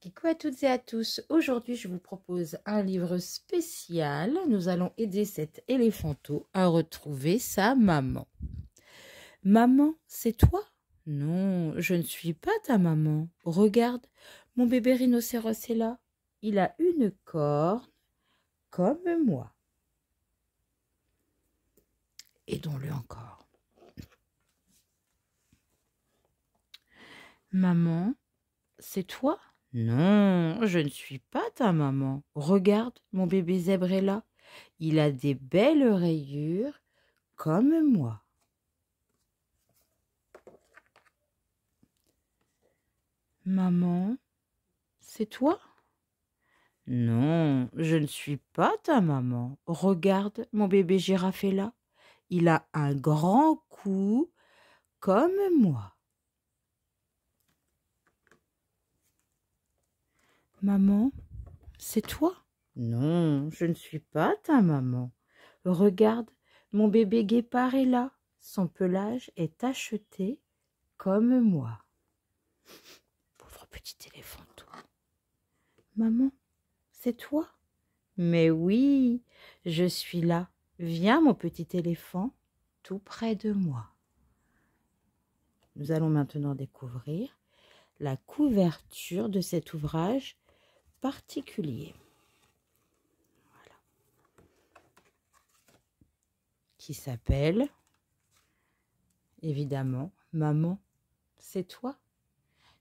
Coucou à toutes et à tous, aujourd'hui je vous propose un livre spécial. Nous allons aider cet éléphanto à retrouver sa maman. Maman, c'est toi Non, je ne suis pas ta maman. Regarde, mon bébé rhinocéros est là. Il a une corne comme moi. Aidons-le encore. Maman, c'est toi non, je ne suis pas ta maman. Regarde, mon bébé zèbre est là. Il a des belles rayures comme moi. Maman, c'est toi Non, je ne suis pas ta maman. Regarde, mon bébé girafe est là. Il a un grand cou comme moi. Maman, c'est toi Non, je ne suis pas ta maman. Regarde, mon bébé guépard est là. Son pelage est tacheté comme moi. Pauvre petit éléphant. Maman, c'est toi Mais oui, je suis là. Viens, mon petit éléphant, tout près de moi. Nous allons maintenant découvrir la couverture de cet ouvrage particulier. Voilà. Qui s'appelle, évidemment, Maman, c'est toi.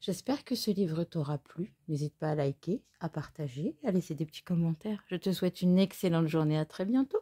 J'espère que ce livre t'aura plu. N'hésite pas à liker, à partager, à laisser des petits commentaires. Je te souhaite une excellente journée. À très bientôt.